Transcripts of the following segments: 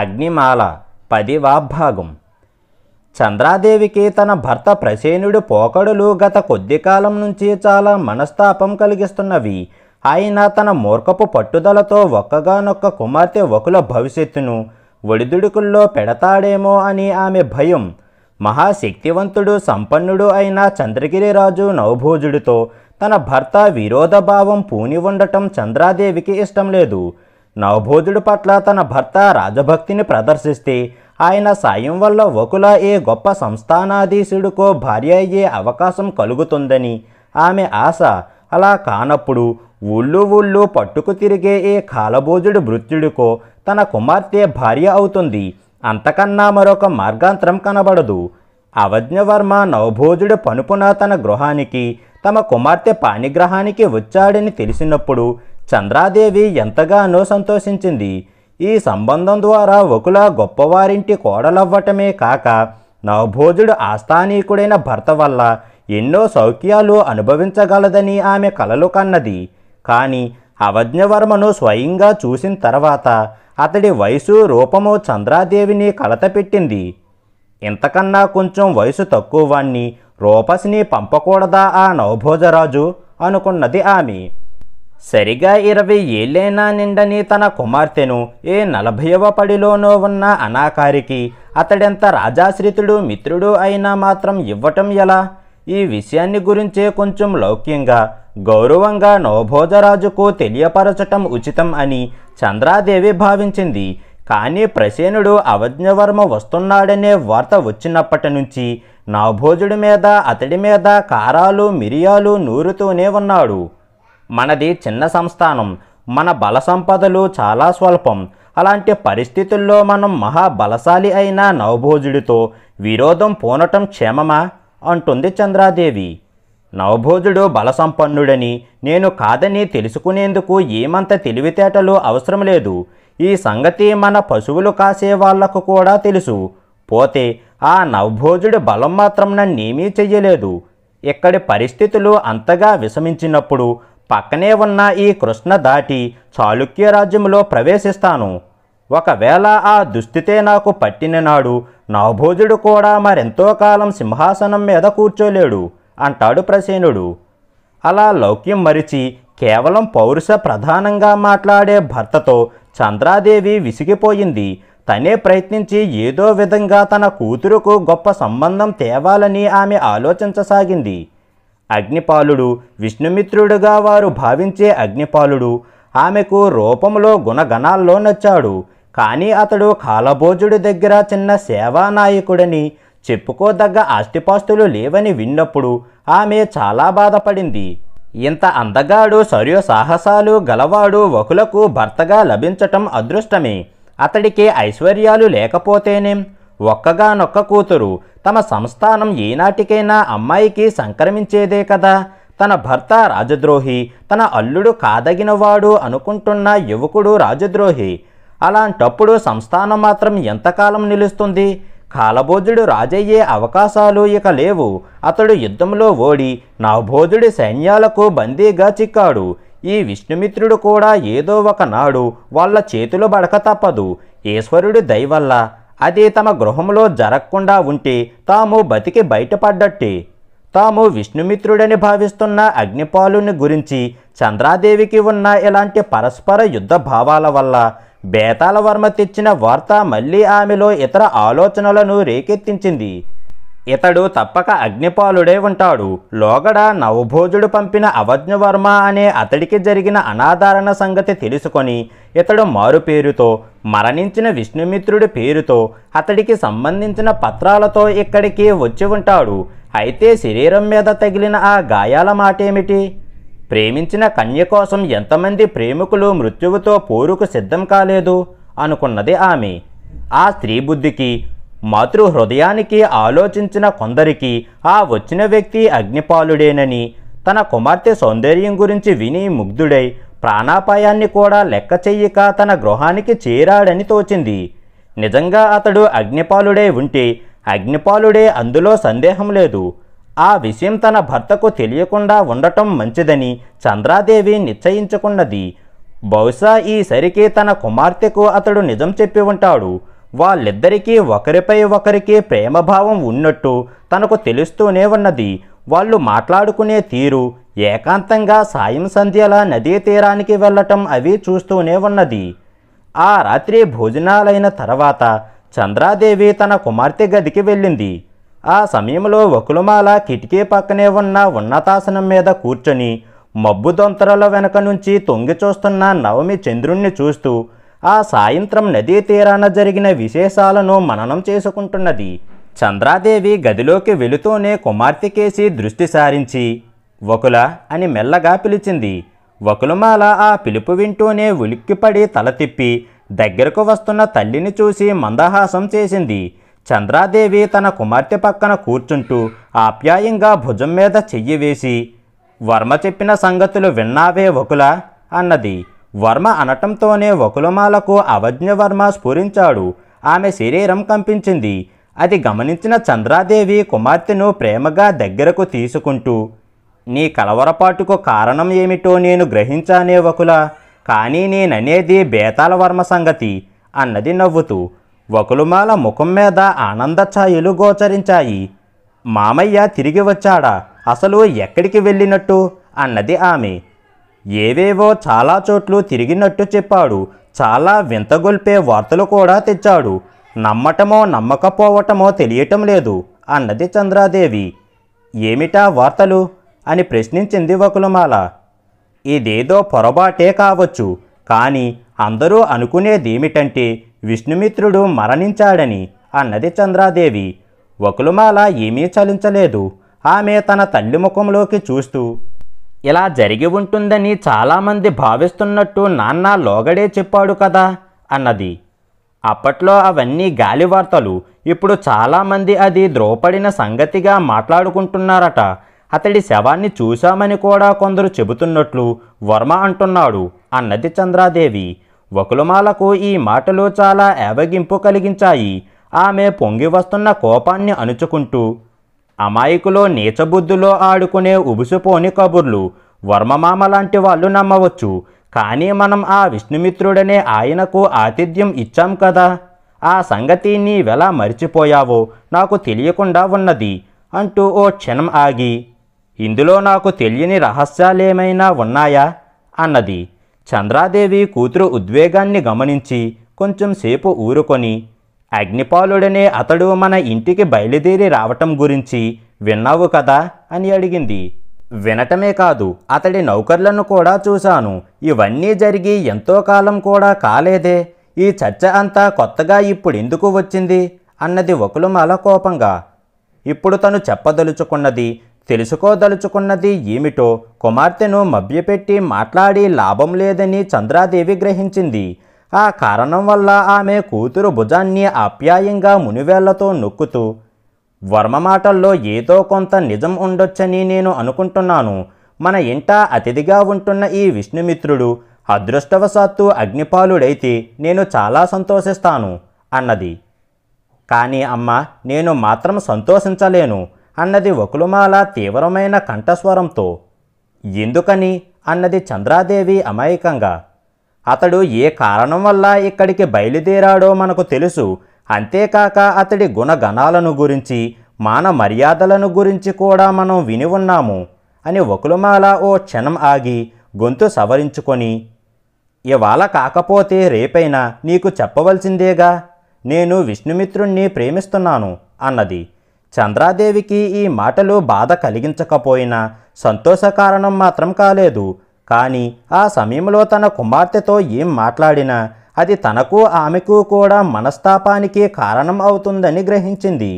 అగ్నిమాల పదివాభాగం చంద్రాదేవికి తన భర్త ప్రసేనుడు పోకడులు గత కొద్ది కాలం నుంచి చాలా మనస్తాపం కలిగిస్తున్నవి ఆయన తన మూర్ఖపు పట్టుదలతో ఒక్కగానొక్క కుమార్తె ఒకల భవిష్యత్తును ఒడిదుడుకుల్లో పెడతాడేమో అని ఆమె భయం మహాశక్తివంతుడు సంపన్నుడు అయిన చంద్రగిరిరాజు నవభోజుడితో తన భర్త విరోధభావం పూని ఉండటం చంద్రాదేవికి ఇష్టం లేదు నవభోజుడి పట్ల తన భర్త రాజభక్తిని ప్రదర్శిస్తే ఆయన సాయం వల్ల వకుల ఏ గొప్ప సంస్థానాధీశుడికో భార్య అయ్యే అవకాశం కలుగుతుందని ఆమె ఆశ అలా కానప్పుడు ఊళ్ళు ఊళ్ళు పట్టుకు తిరిగే ఏ కాలభోజుడు మృత్యుడికో తన కుమార్తె భార్య అవుతుంది అంతకన్నా మరొక మార్గాంతరం కనబడదు అవజ్ఞవర్మ నవభోజుడు పనుపున తన గృహానికి తమ కుమార్తె పాణిగ్రహానికి వచ్చాడని తెలిసినప్పుడు చంద్రాదేవి ఎంతగానో సంతోషించింది ఈ సంబంధం ద్వారా వకుల గొప్పవారింటి కోడలవ్వటమే కాక నవభోజుడు ఆస్థానీకుడైన భర్త వల్ల ఎన్నో సౌఖ్యాలు అనుభవించగలదని ఆమె కలలు కన్నది కానీ అవజ్ఞవర్మను స్వయంగా చూసిన తర్వాత అతడి వయసు రూపము చంద్రాదేవిని కలతపెట్టింది ఇంతకన్నా కొంచెం వయసు తక్కువ వాణ్ణి రూపసిని పంపకూడదా ఆ నవభోజరాజు అనుకున్నది ఆమె సరిగా ఇరవై ఏళ్ళైనా నిండని తన కుమార్తెను ఏ నలభైవ పడిలోనో ఉన్న అనాకారికి అతడెంత రాజాశ్రితుడు మిత్రుడు అయినా మాత్రం ఇవ్వటం ఎలా ఈ విషయాన్ని గురించే కొంచెం లౌక్యంగా గౌరవంగా నవభోజరాజుకు తెలియపరచటం ఉచితం అని చంద్రాదేవి భావించింది కానీ ప్రసేనుడు అవజ్ఞవర్మ వస్తున్నాడనే వార్త వచ్చినప్పటి నుంచి నవభోజుడి మీద అతడి మీద కారాలు మిరియాలు నూరుతూనే ఉన్నాడు మనది చిన్న సంస్థానం మన బల సంపదలు చాలా స్వల్పం అలాంటి పరిస్థితుల్లో మనం మహాబలశాలి అయిన నవభోజుడితో విరోధం పోనటం క్షేమమా అంటుంది చంద్రాదేవి నవభోజుడు బలసంపన్నుడని నేను కాదని తెలుసుకునేందుకు ఏమంత తెలివితేటలు అవసరం లేదు ఈ సంగతి మన పశువులు కాసే వాళ్లకు కూడా తెలుసు పోతే ఆ నవభోజుడి బలం మాత్రం నన్నేమీ చెయ్యలేదు ఇక్కడి పరిస్థితులు అంతగా విషమించినప్పుడు పక్కనే ఉన్న ఈ కృష్ణ దాటి చాళుక్య రాజ్యంలో ప్రవేశిస్తాను ఒకవేళ ఆ దుస్థితే నాకు పట్టిన నాడు నాభోజుడు కూడా మరెంతో కాలం సింహాసనం మీద కూర్చోలేడు అంటాడు ప్రసేనుడు అలా లౌక్యం మరిచి కేవలం పౌరుష ప్రధానంగా మాట్లాడే భర్తతో చంద్రాదేవి విసిగిపోయింది తనే ప్రయత్నించి ఏదో విధంగా తన కూతురుకు గొప్ప సంబంధం తేవాలని ఆమె ఆలోచించసాగింది అగ్నిపాలుడు విష్ణుమిత్రుడుగా వారు భావించే అగ్నిపాలుడు ఆమెకు రూపంలో గుణగణాల్లో నచ్చాడు కానీ అతడు కాలభోజుడి దగ్గర చిన్న సేవానాయకుడని చెప్పుకోదగ్గ ఆస్తిపాస్తులు లేవని విన్నప్పుడు ఆమె చాలా బాధపడింది ఇంత అందగాడు సర్య సాహసాలు గలవాడు వకులకు భర్తగా లభించటం అదృష్టమే అతడికి ఐశ్వర్యాలు లేకపోతేనేం ఒక్కగానొక్క కూతురు తమ సంస్థానం ఏనాటికైనా అమ్మాయికి సంక్రమించేదే కదా తన భర్త రాజద్రోహి తన అల్లుడు కాదగినవాడు అనుకుంటున్న యువకుడు రాజద్రోహి అలాంటప్పుడు సంస్థానం మాత్రం ఎంతకాలం నిలుస్తుంది కాలబోధుడు రాజయ్యే అవకాశాలు ఇక లేవు అతడు యుద్ధంలో ఓడి నవబోధుడి సైన్యాలకు బందీగా చిక్కాడు ఈ విష్ణుమిత్రుడు కూడా ఏదో ఒకనాడు వాళ్ళ చేతులు బడక తప్పదు ఈశ్వరుడి దయవల్ల అది తమ గృహంలో జరగకుండా ఉంటే తాము బతికి బయటపడ్డట్టి తాము విష్ణుమిత్రుడని భావిస్తున్న అగ్నిపాలుని గురించి చంద్రాదేవికి ఉన్న ఇలాంటి పరస్పర యుద్ధ భావాల వల్ల వర్మ తెచ్చిన వార్త మళ్ళీ ఆమెలో ఇతర ఆలోచనలను రేకెత్తించింది ఇతడు తప్పక అగ్నిపాలుడే ఉంటాడు లోగడ నవభోజుడు పంపిన అవజ్ఞవర్మ అనే అతడికి జరిగిన అనాదరణ సంగతి తెలుసుకొని ఇతడు మారు పేరుతో మరణించిన విష్ణుమిత్రుడి పేరుతో అతడికి సంబంధించిన పత్రాలతో ఇక్కడికి వచ్చి ఉంటాడు అయితే శరీరం మీద తగిలిన ఆ గాయాల మాటేమిటి ప్రేమించిన కన్య కోసం ఎంతమంది ప్రేమికులు మృత్యువుతో పోరుకు సిద్ధం కాలేదు అనుకున్నది ఆమె ఆ స్త్రీ బుద్ధికి మాతృ హృదయానికి ఆలోచించిన కొందరికి ఆ వచ్చిన వ్యక్తి అగ్నిపాలుడేనని తన కుమార్తె సౌందర్యం గురించి విని ముగ్ధుడై ప్రాణాపాయాన్ని కూడా లెక్క చెయ్యక తన గృహానికి చేరాడని తోచింది నిజంగా అతడు అగ్నిపాలుడే ఉంటే అగ్నిపాలుడే అందులో సందేహం లేదు ఆ విషయం తన భర్తకు తెలియకుండా ఉండటం మంచిదని చంద్రాదేవి నిశ్చయించుకున్నది బహుశా ఈసరికి తన కుమార్తెకు అతడు నిజం చెప్పి ఉంటాడు వాళ్ళిద్దరికీ ఒకరిపై ఒకరికి ప్రేమభావం ఉన్నట్టు తనకు తెలుస్తూనే ఉన్నది వాళ్ళు మాట్లాడుకునే తీరు ఏకాంతంగా సాయం సంధ్యలా నదీ తీరానికి వెళ్ళటం అవి చూస్తూనే ఉన్నది ఆ రాత్రి భోజనాలైన తర్వాత చంద్రాదేవి తన కుమార్తె గదికి వెళ్ళింది ఆ సమయంలో వకులమాల కిటికీ పక్కనే ఉన్న ఉన్నతాసనం మీద కూర్చొని మబ్బు దొంతరల వెనక నుంచి తొంగి చూస్తున్న నవమి చంద్రుణ్ణి చూస్తూ ఆ సాయంత్రం నదీ తీరాన జరిగిన విశేషాలను మననం చేసుకుంటున్నది చంద్రాదేవి గదిలోకి వెళుతూనే కుమార్తెకేసి దృష్టి సారించి వకుల అని మెల్లగా పిలిచింది వకులమాల ఆ పిలుపు వింటూనే ఉలిక్కిపడి తల తిప్పి దగ్గరకు వస్తున్న తల్లిని చూసి మందహాసం చేసింది చంద్రాదేవి తన కుమార్తె పక్కన కూర్చుంటూ ఆప్యాయంగా భుజం మీద చెయ్యి వేసి వర్మ చెప్పిన సంగతులు విన్నావే వకుల అన్నది వర్మ అనటంతోనే వకులమాలకు వర్మ స్ఫురించాడు ఆమె శరీరం కంపించింది అది గమనించిన చంద్రాదేవి కుమార్తెను ప్రేమగా దగ్గరకు తీసుకుంటూ నీ కలవరపాటుకు కారణం ఏమిటో నేను గ్రహించానే వకుల కానీ నేననేది బేతాల వర్మ సంగతి అన్నది నవ్వుతూ వకులుమాల ముఖం మీద ఆనంద ఛాయలు గోచరించాయి మామయ్య తిరిగి వచ్చాడా అసలు ఎక్కడికి వెళ్ళినట్టు అన్నది ఆమె ఏవేవో చాలా చోట్లు తిరిగినట్టు చెప్పాడు చాలా వింతగొల్పే వార్తలు కూడా తెచ్చాడు నమ్మటమో నమ్మకపోవటమో తెలియటం లేదు అన్నది చంద్రాదేవి ఏమిటా వార్తలు అని ప్రశ్నించింది వకులమాల ఇదేదో పొరబాటే కావచ్చు కానీ అందరూ అనుకునేదేమిటంటే విష్ణుమిత్రుడు మరణించాడని అన్నది చంద్రాదేవి వకులమాల ఏమీ చలించలేదు ఆమె తన తల్లి ముఖంలోకి చూస్తూ ఇలా జరిగి ఉంటుందని చాలామంది భావిస్తున్నట్టు నాన్న లోగడే చెప్పాడు కదా అన్నది అప్పట్లో అవన్నీ గాలి వార్తలు ఇప్పుడు చాలామంది అది ద్రోపడిన సంగతిగా మాట్లాడుకుంటున్నారట అతడి శవాన్ని చూశామని కూడా కొందరు చెబుతున్నట్లు వర్మ అంటున్నాడు అన్నది చంద్రాదేవి వకులమాలకు ఈ మాటలు చాలా ఏవగింపు కలిగించాయి ఆమె పొంగి వస్తున్న కోపాన్ని అణుచుకుంటూ అమాయకులో నీచబుద్ధులో ఆడుకునే ఉబుసుపోని కబుర్లు వర్మమామ లాంటి వాళ్ళు నమ్మవచ్చు కానీ మనం ఆ విష్ణుమిత్రుడనే ఆయనకు ఆతిథ్యం ఇచ్చాం కదా ఆ సంగతి నీవెలా మరిచిపోయావో నాకు తెలియకుండా ఉన్నది అంటూ ఓ క్షణం ఆగి ఇందులో నాకు తెలియని రహస్యాలేమైనా ఉన్నాయా అన్నది చంద్రాదేవి కూతురు ఉద్వేగాన్ని గమనించి కొంచెం సేపు ఊరుకొని అగ్నిపాలుడనే అతడు మన ఇంటికి బయలుదేరి రావటం గురించి విన్నావు కదా అని అడిగింది వినటమే కాదు అతడి నౌకర్లను కూడా చూశాను ఇవన్నీ జరిగి ఎంతో కాలం కూడా కాలేదే ఈ చర్చ అంతా కొత్తగా ఇప్పుడు ఎందుకు వచ్చింది అన్నది ఒకలుమాల కోపంగా ఇప్పుడు తను చెప్పదలుచుకున్నది తెలుసుకోదలుచుకున్నది ఏమిటో కుమార్తెను మభ్యపెట్టి మాట్లాడి లాభం లేదని చంద్రాదేవి గ్రహించింది ఆ కారణం వల్ల ఆమె కూతురు భుజాన్ని ఆప్యాయంగా మునివేళ్లతో నొక్కుతూ వర్మ మాటల్లో ఏదో కొంత నిజం ఉండొచ్చని నేను అనుకుంటున్నాను మన ఇంట అతిథిగా ఉంటున్న ఈ విష్ణుమిత్రుడు అదృష్టవశాత్తు అగ్నిపాలుడైతే నేను చాలా సంతోషిస్తాను అన్నది కానీ అమ్మ నేను మాత్రం సంతోషించలేను అన్నది వకులుమాల తీవ్రమైన కంఠస్వరంతో ఎందుకని అన్నది చంద్రాదేవి అమాయకంగా అతడు ఏ కారణం వల్ల ఇక్కడికి బయలుదేరాడో మనకు తెలుసు అంతేకాక అతడి గుణగణాలను గురించి మాన మర్యాదలను గురించి కూడా మనం విని ఉన్నాము అని వకులుమాల ఓ క్షణం ఆగి గొంతు సవరించుకొని ఇవాళ కాకపోతే రేపైనా నీకు చెప్పవలసిందేగా నేను విష్ణుమిత్రుణ్ణి ప్రేమిస్తున్నాను అన్నది చంద్రాదేవికి ఈ మాటలు బాధ కలిగించకపోయినా సంతోష కారణం మాత్రం కాలేదు కానీ ఆ సమయంలో తన కుమార్తెతో ఏం మాట్లాడినా అది తనకు ఆమెకు కూడా మనస్తాపానికి కారణం అవుతుందని గ్రహించింది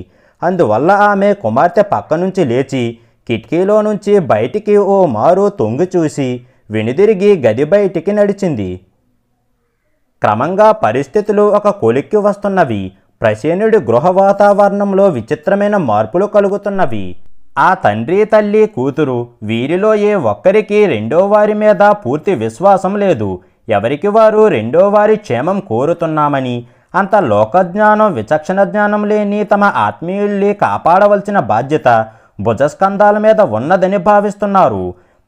అందువల్ల ఆమె కుమార్తె పక్క నుంచి లేచి కిటికీలో నుంచి బయటికి ఓ మారు తొంగి చూసి వెనుదిరిగి గది బయటికి నడిచింది క్రమంగా పరిస్థితులు ఒక కొలిక్కి వస్తున్నవి ప్రసేనుడి గృహ వాతావరణంలో విచిత్రమైన మార్పులు కలుగుతున్నవి ఆ తండ్రి తల్లి కూతురు వీరిలో ఏ ఒక్కరికి రెండో వారి మీద పూర్తి విశ్వాసం లేదు ఎవరికి వారు రెండో వారి క్షేమం కోరుతున్నామని అంత లోకజ్ఞానం విచక్షణ జ్ఞానం లేని తమ ఆత్మీయుల్ని కాపాడవలసిన బాధ్యత భుజస్కంధాల మీద ఉన్నదని భావిస్తున్నారు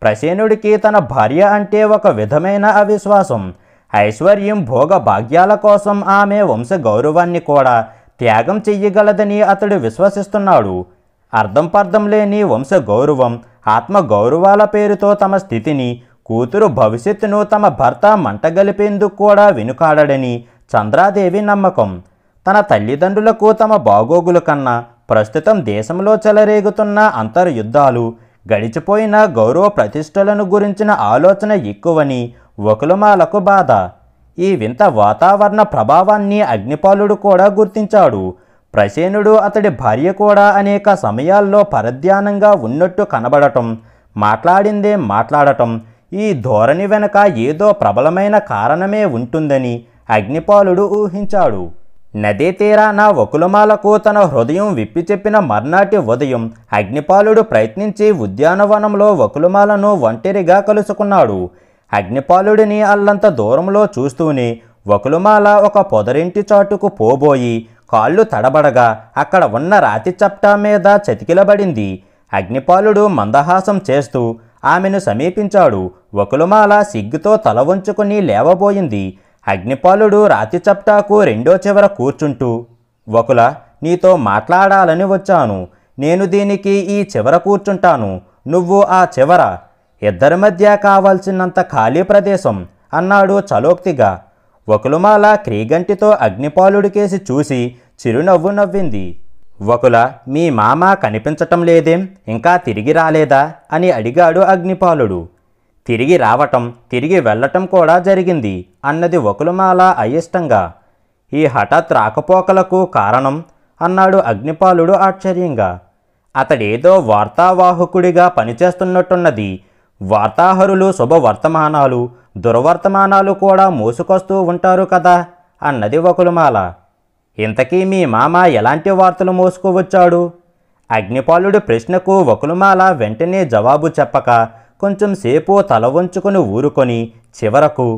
ప్రసేనుడికి తన భార్య అంటే ఒక విధమైన అవిశ్వాసం ఐశ్వర్యం భోగ భాగ్యాల కోసం ఆమె వంశ గౌరవాన్ని కూడా త్యాగం చెయ్యగలదని అతడు విశ్వసిస్తున్నాడు అర్థం పర్థం లేని వంశ గౌరవం ఆత్మ గౌరవాల పేరుతో తమ స్థితిని కూతురు భవిష్యత్తును తమ భర్త మంటగలిపేందుకు కూడా వెనుకాడడని చంద్రాదేవి నమ్మకం తన తల్లిదండ్రులకు తమ బాగోగుల కన్నా ప్రస్తుతం దేశంలో చెలరేగుతున్న అంతర్యుద్ధాలు గడిచిపోయిన గౌరవ ప్రతిష్టలను గురించిన ఆలోచన ఎక్కువని ఒకలుమాలకు బాధ ఈ వింత వాతావరణ ప్రభావాన్ని అగ్నిపాలుడు కూడా గుర్తించాడు ప్రసేనుడు అతడి భార్య కూడా అనేక సమయాల్లో పరధ్యానంగా ఉన్నట్టు కనబడటం మాట్లాడిందే మాట్లాడటం ఈ ధోరణి వెనక ఏదో ప్రబలమైన కారణమే ఉంటుందని అగ్నిపాలుడు ఊహించాడు నదీ తీరాన ఒకలమాలకు తన హృదయం విప్పి చెప్పిన మర్నాటి ఉదయం అగ్నిపాలుడు ప్రయత్నించి ఉద్యానవనంలో ఒకలమాలను ఒంటరిగా కలుసుకున్నాడు అగ్నిపాలుడిని అల్లంత దూరంలో చూస్తూనే ఒకలుమాల ఒక పొదరింటి చాటుకు పోబోయి కాళ్ళు తడబడగా అక్కడ ఉన్న రాతి చప్టా మీద చతికిలబడింది అగ్నిపాలుడు మందహాసం చేస్తూ ఆమెను సమీపించాడు ఒకలుమాల సిగ్గుతో తల వంచుకుని లేవబోయింది అగ్నిపాలుడు రాతి చప్టాకు రెండో చివర కూర్చుంటూ వకుల నీతో మాట్లాడాలని వచ్చాను నేను దీనికి ఈ చివర కూర్చుంటాను నువ్వు ఆ చివర ఇద్దరి మధ్య కావాల్సినంత ఖాళీ ప్రదేశం అన్నాడు చలోక్తిగా ఒకలుమాల క్రీగంటితో అగ్నిపాలుడికేసి చూసి చిరునవ్వు నవ్వింది ఒకల మీ మామ కనిపించటం లేదేం ఇంకా తిరిగి రాలేదా అని అడిగాడు అగ్నిపాలుడు తిరిగి రావటం తిరిగి వెళ్ళటం కూడా జరిగింది అన్నది ఒకలుమాల అయిష్టంగా ఈ హఠాత్ రాకపోకలకు కారణం అన్నాడు అగ్నిపాలుడు ఆశ్చర్యంగా అతడేదో వార్తావాహకుడిగా పనిచేస్తున్నట్టున్నది వార్తాహరులు శుభవర్తమానాలు దుర్వర్తమానాలు కూడా మోసుకొస్తూ ఉంటారు కదా అన్నది ఒకలుమాల ఇంతకీ మీ మామ ఎలాంటి వార్తలు మోసుకువచ్చాడు అగ్నిపాలుడి ప్రశ్నకు ఒకలుమాల వెంటనే జవాబు చెప్పక కొంచెం సేపు తల వంచుకుని ఊరుకొని చివరకు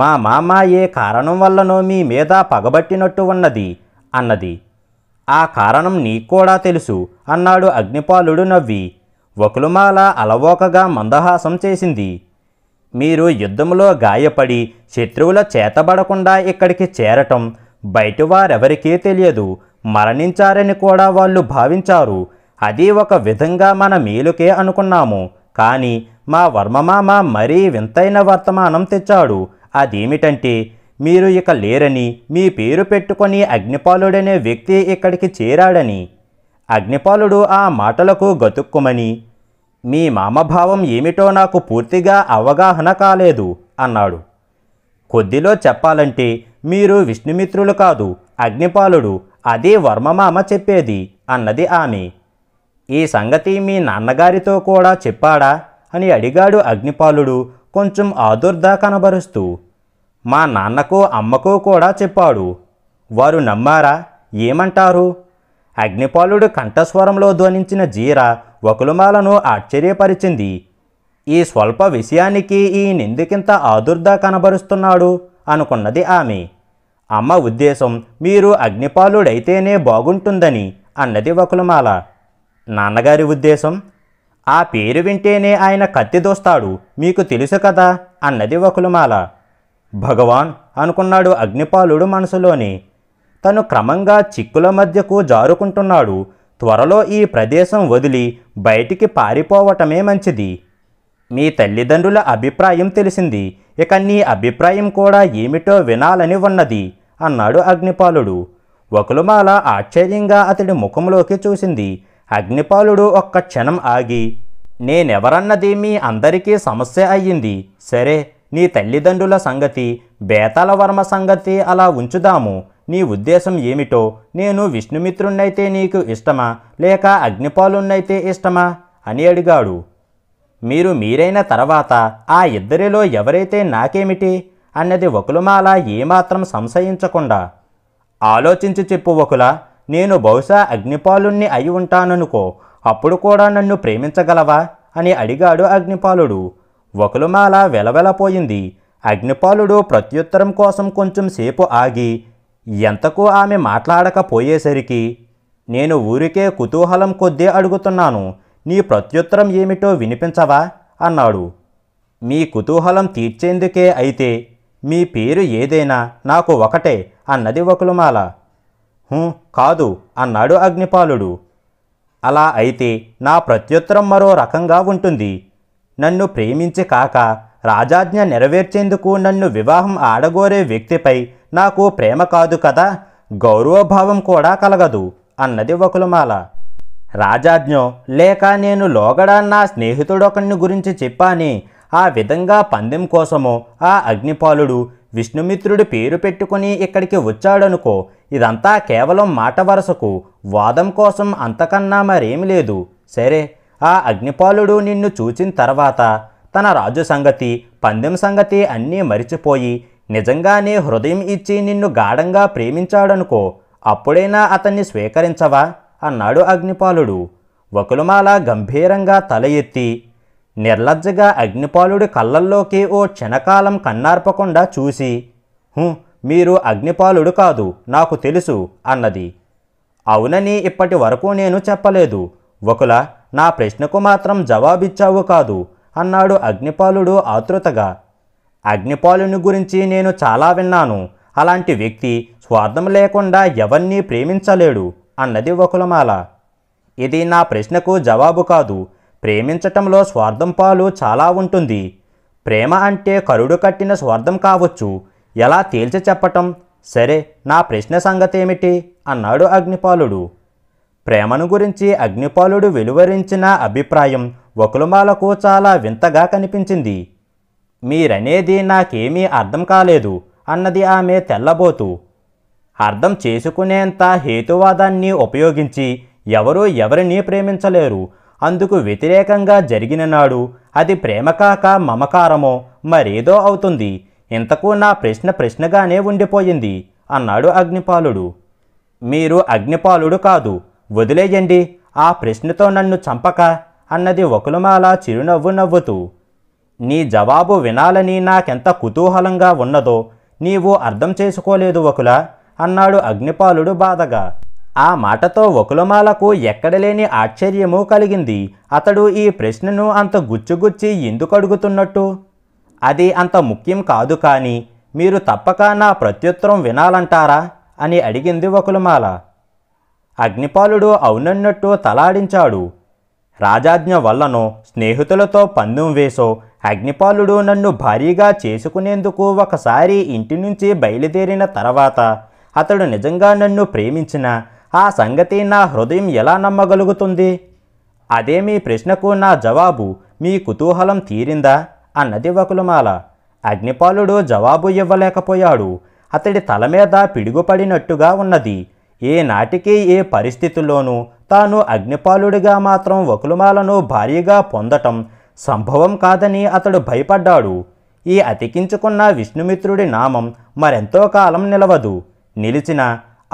మా మామ ఏ కారణం వల్లనో మీ మీద పగబట్టినట్టు ఉన్నది అన్నది ఆ కారణం నీకు కూడా తెలుసు అన్నాడు అగ్నిపాలుడు నవ్వి ఒకలుమాల అలవోకగా మందహాసం చేసింది మీరు యుద్ధంలో గాయపడి శత్రువుల చేతబడకుండా ఇక్కడికి చేరటం బయట వారెవరికీ తెలియదు మరణించారని కూడా వాళ్ళు భావించారు అది ఒక విధంగా మన మేలుకే అనుకున్నాము కానీ మా వర్మమామ మరీ వింతైన వర్తమానం తెచ్చాడు అదేమిటంటే మీరు ఇక లేరని మీ పేరు పెట్టుకొని అగ్నిపాలుడనే వ్యక్తి ఇక్కడికి చేరాడని అగ్నిపాలుడు ఆ మాటలకు గతుక్కుమని మీ మామభావం ఏమిటో నాకు పూర్తిగా అవగాహన కాలేదు అన్నాడు కొద్దిలో చెప్పాలంటే మీరు విష్ణుమిత్రులు కాదు అగ్నిపాలుడు అదే వర్మమామ చెప్పేది అన్నది ఆమె ఈ సంగతి మీ నాన్నగారితో కూడా చెప్పాడా అని అడిగాడు అగ్నిపాలుడు కొంచెం ఆదుర్దా కనబరుస్తూ మా నాన్నకు అమ్మకు కూడా చెప్పాడు వారు నమ్మారా ఏమంటారు అగ్నిపాలుడు కంఠస్వరంలో ధ్వనించిన జీర వకులుమాలను ఆశ్చర్యపరిచింది ఈ స్వల్ప విషయానికి ఈ నిందికింత ఆదుర్దా కనబరుస్తున్నాడు అనుకున్నది ఆమె అమ్మ ఉద్దేశం మీరు అగ్నిపాలుడైతేనే బాగుంటుందని అన్నది వకులమాల నాన్నగారి ఉద్దేశం ఆ పేరు వింటేనే ఆయన కత్తి మీకు తెలుసు కదా అన్నది వకులమాల భగవాన్ అనుకున్నాడు అగ్నిపాలుడు మనసులోనే తను క్రమంగా చిక్కుల మధ్యకు జారుకుంటున్నాడు త్వరలో ఈ ప్రదేశం వదిలి బయటికి పారిపోవటమే మంచిది మీ తల్లిదండ్రుల అభిప్రాయం తెలిసింది ఇక నీ అభిప్రాయం కూడా ఏమిటో వినాలని ఉన్నది అన్నాడు అగ్నిపాలుడు ఒకలుమాల ఆశ్చర్యంగా అతడి ముఖంలోకి చూసింది అగ్నిపాలుడు ఒక్క క్షణం ఆగి నేనెవరన్నది మీ అందరికీ సమస్య అయ్యింది సరే నీ తల్లిదండ్రుల సంగతి వర్మ సంగతి అలా ఉంచుదాము నీ ఉద్దేశం ఏమిటో నేను విష్ణుమిత్రుణ్ణైతే నీకు ఇష్టమా లేక అగ్నిపాలుణ్ణైతే ఇష్టమా అని అడిగాడు మీరు మీరైన తర్వాత ఆ ఇద్దరిలో ఎవరైతే నాకేమిటి అన్నది ఒకలుమాల ఏమాత్రం సంశయించకుండా ఆలోచించి చెప్పు ఒకల నేను బహుశా అగ్నిపాలుణ్ణి అయి ఉంటాననుకో అప్పుడు కూడా నన్ను ప్రేమించగలవా అని అడిగాడు అగ్నిపాలుడు ఒకలుమాల వెలవెలపోయింది అగ్నిపాలుడు ప్రత్యుత్తరం కోసం కొంచెం సేపు ఆగి ఎంతకు ఆమె మాట్లాడకపోయేసరికి నేను ఊరికే కుతూహలం కొద్దీ అడుగుతున్నాను నీ ప్రత్యుత్తరం ఏమిటో వినిపించవా అన్నాడు మీ కుతూహలం తీర్చేందుకే అయితే మీ పేరు ఏదైనా నాకు ఒకటే అన్నది ఒకలుమాల కాదు అన్నాడు అగ్నిపాలుడు అలా అయితే నా ప్రత్యుత్తరం మరో రకంగా ఉంటుంది నన్ను ప్రేమించి కాక రాజాజ్ఞ నెరవేర్చేందుకు నన్ను వివాహం ఆడగోరే వ్యక్తిపై నాకు ప్రేమ కాదు కదా గౌరవభావం కూడా కలగదు అన్నది వకులమాల రాజాజ్ఞం లేక నేను లోగడా నా స్నేహితుడొకని గురించి చెప్పాని ఆ విధంగా పందెం కోసమో ఆ అగ్నిపాలుడు విష్ణుమిత్రుడి పేరు పెట్టుకుని ఇక్కడికి వచ్చాడనుకో ఇదంతా కేవలం మాట వరసకు వాదం కోసం అంతకన్నా మరేమి లేదు సరే ఆ అగ్నిపాలుడు నిన్ను చూచిన తర్వాత తన రాజు సంగతి పందెం సంగతి అన్నీ మరిచిపోయి నిజంగానే హృదయం ఇచ్చి నిన్ను గాఢంగా ప్రేమించాడనుకో అప్పుడైనా అతన్ని స్వీకరించవా అన్నాడు అగ్నిపాలుడు వకులమాల గంభీరంగా తల ఎత్తి నిర్లజ్జగా అగ్నిపాలుడి కళ్ళల్లోకి ఓ క్షణకాలం కన్నార్పకుండా చూసి మీరు అగ్నిపాలుడు కాదు నాకు తెలుసు అన్నది అవునని ఇప్పటి వరకు నేను చెప్పలేదు ఒకల నా ప్రశ్నకు మాత్రం జవాబిచ్చావు కాదు అన్నాడు అగ్నిపాలుడు ఆతృతగా అగ్నిపాలుని గురించి నేను చాలా విన్నాను అలాంటి వ్యక్తి స్వార్థం లేకుండా ఎవరినీ ప్రేమించలేడు అన్నది ఒకలమాల ఇది నా ప్రశ్నకు జవాబు కాదు ప్రేమించటంలో స్వార్థం పాలు చాలా ఉంటుంది ప్రేమ అంటే కరుడు కట్టిన స్వార్థం కావచ్చు ఎలా తేల్చి చెప్పటం సరే నా ప్రశ్న సంగతి ఏమిటి అన్నాడు అగ్నిపాలుడు ప్రేమను గురించి అగ్నిపాలుడు వెలువరించిన అభిప్రాయం ఒకలుమాలకు చాలా వింతగా కనిపించింది మీరనేది నాకేమీ అర్థం కాలేదు అన్నది ఆమె తెల్లబోతూ అర్థం చేసుకునేంత హేతువాదాన్ని ఉపయోగించి ఎవరూ ఎవరిని ప్రేమించలేరు అందుకు వ్యతిరేకంగా జరిగిన నాడు అది ప్రేమ కాక మమకారమో మరేదో అవుతుంది ఇంతకు నా ప్రశ్న ప్రశ్నగానే ఉండిపోయింది అన్నాడు అగ్నిపాలుడు మీరు అగ్నిపాలుడు కాదు వదిలేయండి ఆ ప్రశ్నతో నన్ను చంపక అన్నది ఒకలుమాల చిరునవ్వు నవ్వుతూ నీ జవాబు వినాలని నాకెంత కుతూహలంగా ఉన్నదో నీవు అర్థం చేసుకోలేదు వకుల అన్నాడు అగ్నిపాలుడు బాధగా ఆ మాటతో వకులమాలకు ఎక్కడలేని ఆశ్చర్యము కలిగింది అతడు ఈ ప్రశ్నను అంత గుచ్చుగుచ్చి ఎందుకు అడుగుతున్నట్టు అది అంత ముఖ్యం కాదు కానీ మీరు తప్పక నా ప్రత్యుత్తరం వినాలంటారా అని అడిగింది వకులమాల అగ్నిపాలుడు అవునన్నట్టు తలాడించాడు రాజాజ్ఞ వల్లనో స్నేహితులతో పందెం వేసో అగ్నిపాలుడు నన్ను భారీగా చేసుకునేందుకు ఒకసారి ఇంటి నుంచి బయలుదేరిన తర్వాత అతడు నిజంగా నన్ను ప్రేమించిన ఆ సంగతి నా హృదయం ఎలా నమ్మగలుగుతుంది అదే మీ ప్రశ్నకు నా జవాబు మీ కుతూహలం తీరిందా అన్నది వకులమాల అగ్నిపాలుడు జవాబు ఇవ్వలేకపోయాడు అతడి తల మీద పిడుగుపడినట్టుగా ఉన్నది ఏనాటికి ఏ పరిస్థితుల్లోనూ తాను అగ్నిపాలుడిగా మాత్రం వకులమాలను భారీగా పొందటం సంభవం కాదని అతడు భయపడ్డాడు ఈ అతికించుకున్న విష్ణుమిత్రుడి నామం మరెంతో కాలం నిలవదు నిలిచిన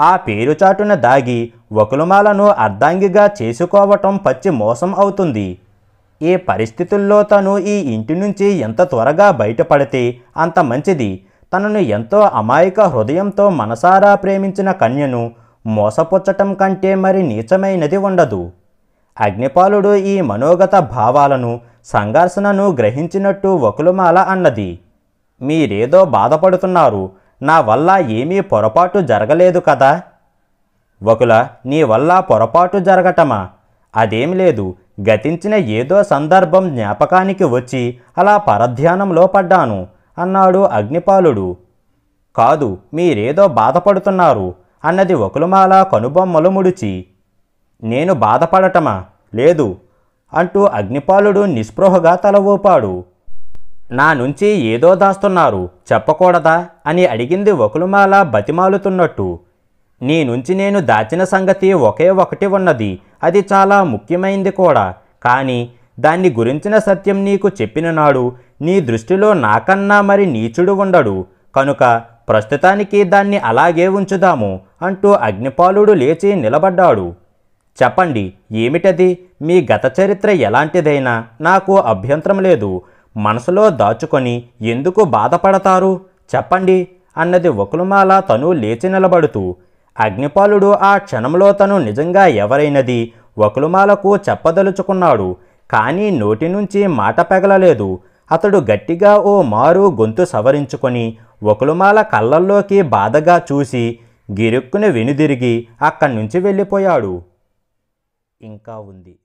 ఆ పేరు చాటున దాగి వకులుమాలను అర్ధాంగిగా చేసుకోవటం పచ్చి మోసం అవుతుంది ఈ పరిస్థితుల్లో తను ఈ ఇంటి నుంచి ఎంత త్వరగా బయటపడితే అంత మంచిది తనను ఎంతో అమాయక హృదయంతో మనసారా ప్రేమించిన కన్యను మోసపుచ్చటం కంటే మరి నీచమైనది ఉండదు అగ్నిపాలుడు ఈ మనోగత భావాలను సంఘర్షణను గ్రహించినట్టు ఒకలుమాల అన్నది మీరేదో బాధపడుతున్నారు నా వల్ల ఏమీ పొరపాటు జరగలేదు కదా ఒకల నీ వల్ల పొరపాటు జరగటమా అదేం లేదు గతించిన ఏదో సందర్భం జ్ఞాపకానికి వచ్చి అలా పరధ్యానంలో పడ్డాను అన్నాడు అగ్నిపాలుడు కాదు మీరేదో బాధపడుతున్నారు అన్నది ఒకలుమాల కనుబొమ్మలు ముడిచి నేను బాధపడటమా లేదు అంటూ అగ్నిపాలుడు నిస్పృహగా తల ఊపాడు నా నుంచి ఏదో దాస్తున్నారు చెప్పకూడదా అని అడిగింది ఒకలుమాల బతిమాలుతున్నట్టు నీ నుంచి నేను దాచిన సంగతి ఒకే ఒకటి ఉన్నది అది చాలా ముఖ్యమైంది కూడా కానీ దాన్ని గురించిన సత్యం నీకు చెప్పిన నాడు నీ దృష్టిలో నాకన్నా మరి నీచుడు ఉండడు కనుక ప్రస్తుతానికి దాన్ని అలాగే ఉంచుదాము అంటూ అగ్నిపాలుడు లేచి నిలబడ్డాడు చెప్పండి ఏమిటది మీ గత చరిత్ర ఎలాంటిదైనా నాకు అభ్యంతరం లేదు మనసులో దాచుకొని ఎందుకు బాధపడతారు చెప్పండి అన్నది ఒకలుమాల తను లేచి నిలబడుతూ అగ్నిపాలుడు ఆ క్షణంలో తను నిజంగా ఎవరైనది ఒకలుమాలకు చెప్పదలుచుకున్నాడు కానీ నోటి నుంచి మాట పెగలలేదు అతడు గట్టిగా ఓ మారు గొంతు సవరించుకొని ఒకలుమాల కళ్ళల్లోకి బాధగా చూసి గిరుక్కున వెనుదిరిగి అక్కడి నుంచి వెళ్ళిపోయాడు ఇంకా ఉంది